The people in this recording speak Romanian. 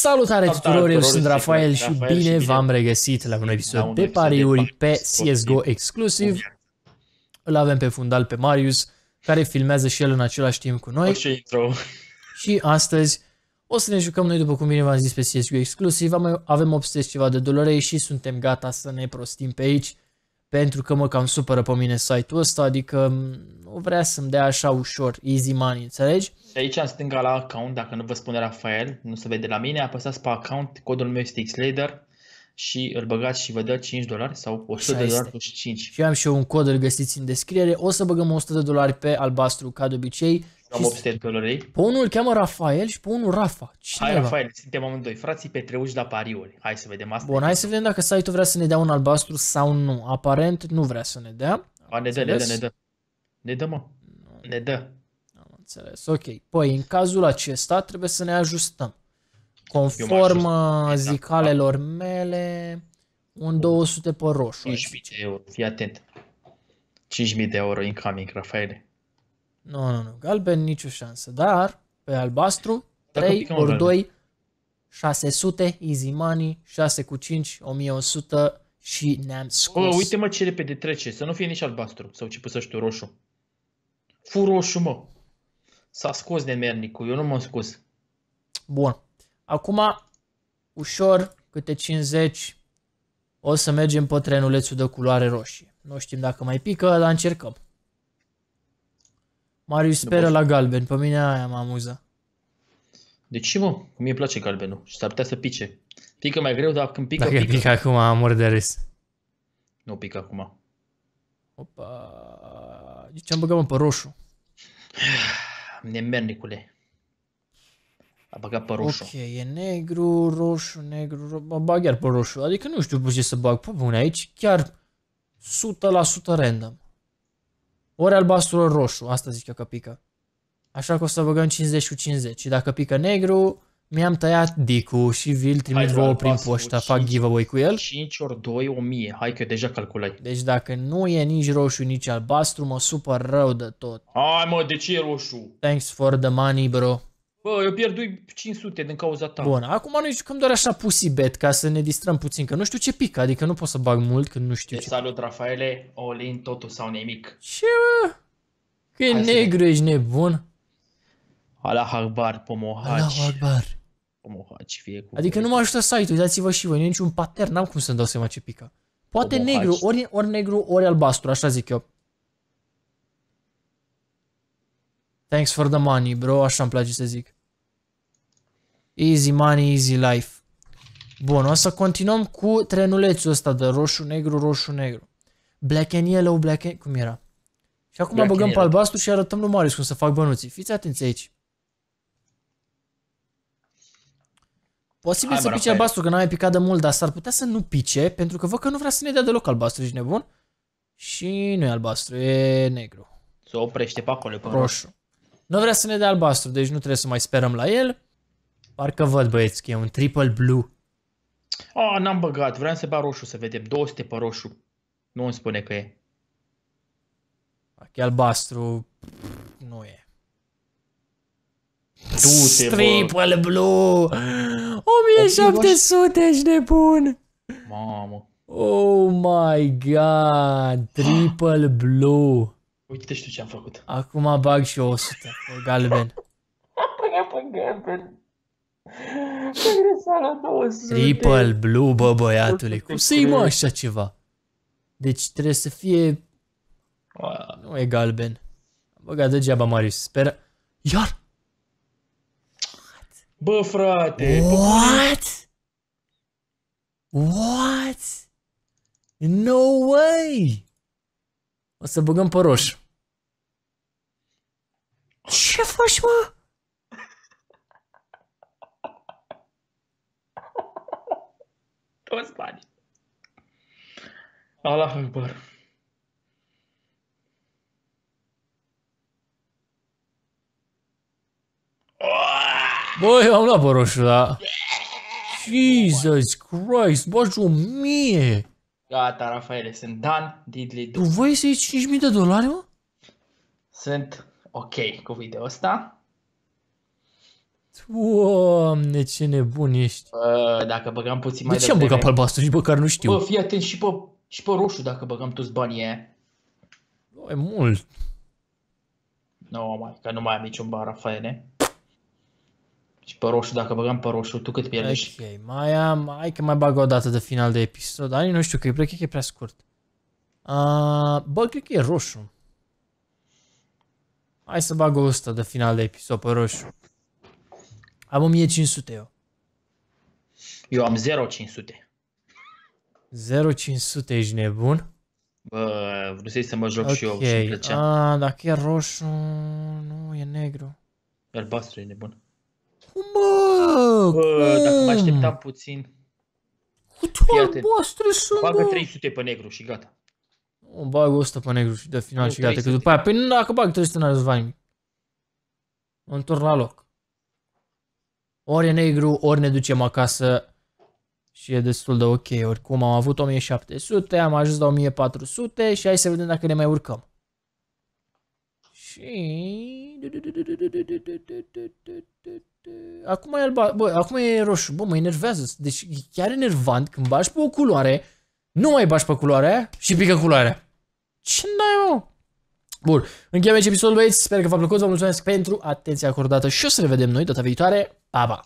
Salutare tuturor, eu sunt Rafael și bine v-am regăsit la un episod de pariuri pe CSGO exclusiv. Îl avem pe fundal pe Marius, care filmează și el în același timp cu noi. Și astăzi o să ne jucăm noi, după cum bine v-am zis, pe CSGO exclusiv. Avem 800 ceva de dolari și suntem gata să ne prostim pe aici pentru că mă cam supără pe mine site-ul ăsta, adică nu vrea să-mi dea așa ușor, easy money, înțelegi? Și aici în stânga la account, dacă nu vă spune Rafael, nu se vede la mine, apăsați pe account, codul meu este XLader și îl băgați și vă dă 5 dolari sau 100 de dolari plus 5. Și am și eu un cod, îl găsiți în descriere, o să băgăm 100 de dolari pe albastru ca de obicei, am 800 calorii. Pe unul îl cheamă Rafael și pe unul Rafa. Cine hai, era? Rafael, suntem amândoi frații petreuși la pariuri. Hai să vedem asta. Bun, hai să vedem dacă site-ul vrea să ne dea un albastru sau nu. Aparent nu vrea să ne dea. A, ne dă, ne dă, ne dă. Ne dă, mă. Ne dă. Am înțeles, ok. Păi, în cazul acesta trebuie să ne ajustăm. Conform uh, exact. zicalelor da. mele, un 200 pe roșu. 5.000 de euro, fii atent. 5.000 de euro incoming, Rafaele. Nu, nu, nu. Galben nicio șansă. Dar pe albastru, 3 ori 2, 600, easy money, 6 cu 5, 1100 și ne-am scos. O, uite mă ce repede trece, să nu fie nici albastru sau ce păsăști tu, roșu. Fu roșu, mă. S-a scos de mernicul, eu nu m-am scos. Bun. Acum, ușor, câte 50, o să mergem pe trenulețul de culoare roșie. Nu știm dacă mai pică, dar încercăm. Marius speră la galben, pe mine aia mă amuză. De deci ce mă? Mie place galbenul și s-ar putea să pice. Pică mai greu, dar când pică, Dacă pică. acum, am de râs. Nu pică acum. Opa. De deci ce am băgat mă pe roșu? Nemernicule. A băgat pe roșu. Ok, e negru, roșu, negru, roșu. Mă bag iar pe roșu. Adică nu știu pe ce să bag. Pe păi bune, aici chiar 100% random. Ori albastru, ori roșu. Asta zic eu că pică. Așa că o să băgăm 50 cu 50. Și dacă pică negru, mi-am tăiat dicu și vi-l trimit vouă prin poștă, fac giveaway cu el. 5 ori 2, 1000. Hai că deja calculai. Deci dacă nu e nici roșu, nici albastru, mă supăr rău de tot. Hai mă, de ce e roșu? Thanks for the money, bro. Bă, eu pierd 500 din cauza ta. Bun, acum noi jucăm doar așa pussy bet ca să ne distrăm puțin, că nu știu ce pică, adică nu pot să bag mult că nu știu Te ce. Salut, Rafaele, Olin, totul sau nimic. Ce, bă? Că e negru, ești nebun. Ala Akbar, pomohaci. Ala Akbar. Pomohaci, fie cu... Adică nu mă ajută site-ul, uitați vă și voi, nu niciun pattern, n-am cum să-mi dau seama ce pică. Poate pomohaci. negru, ori, ori negru, ori albastru, așa zic eu. Thanks for the money, bro, așa îmi place să zic. Easy money, easy life. Bun, o să continuăm cu trenulețul ăsta de roșu-negru, roșu-negru. Black and yellow, black and... Cum era? Și acum black băgăm pe albastru și arătăm lui Marius cum să fac bănuții. Fiți atenți aici. Posibil Hai, să pice albastru, că n-am mai picat de mult, dar s-ar putea să nu pice, pentru că văd că nu vrea să ne dea deloc albastru, ești nebun? Și nu e albastru, e negru. Se oprește pe acolo, pe roșu. Nu vrea să ne dea albastru, deci nu trebuie să mai sperăm la el. Parcă văd, băieți, că e un triple blue. A, oh, n-am băgat. Vreau să bag roșu să vedem. 200 pe roșu. Nu îmi spune că e. Achi albastru nu e. Du-te, Triple blue! 1700, ești nebun! Mamă. Oh my god, triple blue. Uite tu ce am făcut. Acum bag și 100 pe galben. Am pe galben. 200. Triple blue, bă, băiatule. Cum să-i mă așa ceva? Deci trebuie să fie... Nu e galben. Am băgat degeaba Marius. Sper... Iar! Bă, frate! What? What? No way! O să băgăm pe roșu. Ce faci, mă? Toți banii. Allah Akbar. Băi, am luat pe roșu, da. Jesus Christ, bagi o mie! Gata, Rafaele, sunt Dan Diddley. Tu voi să iei 5.000 de dolari, mă? Sunt ok cu video ăsta. Doamne, ce nebun ești. Uh, dacă băgam puțin mai De ce am băgat pe albastru? Nici măcar nu știu. Bă, fii atent și pe, și pe roșu dacă băgam toți banii aia. E mult. Nu, no, mai, că nu mai am niciun ban, Rafaele. Și pe roșu, dacă băgam pe roșu, tu cât pierdești? Ok, mai am, hai că mai bag o dată de final de episod, dar nu știu, că e, cred că e prea scurt. Uh, bă, cred că e roșu. Hai să bag o 100 de final de episod pe roșu. Am 1500 eu. Eu am 0500. 0500, ești nebun? Bă, vrusei să mă joc okay. și eu și îmi plăcea. Ah, dacă e roșu, nu, e negru. Albastru e nebun. Cum bă? Bă, cum? dacă mă așteptam puțin. Cu albastru sunt, Bagă 300 pe negru și gata. O bag 100 pe negru și de final nu, și gata, 300. că după aia, păi nu, dacă bag 300 n zvani. Mă Întorc la loc. Ori e negru, ori ne ducem acasă și e destul de ok. Oricum am avut 1700, am ajuns la 1400 și hai să vedem dacă ne mai urcăm. Și... Acum e, alba... Bă, acum e roșu. Bă, mă enervează. Deci e chiar enervant când bași pe o culoare, nu mai bași pe culoarea și pică culoarea. Ce n-ai, mă? Bun, încheiem aici episodul, băieți. Sper că v-a plăcut. Vă mulțumesc pentru atenția acordată și o să ne vedem noi data viitoare. 爸爸。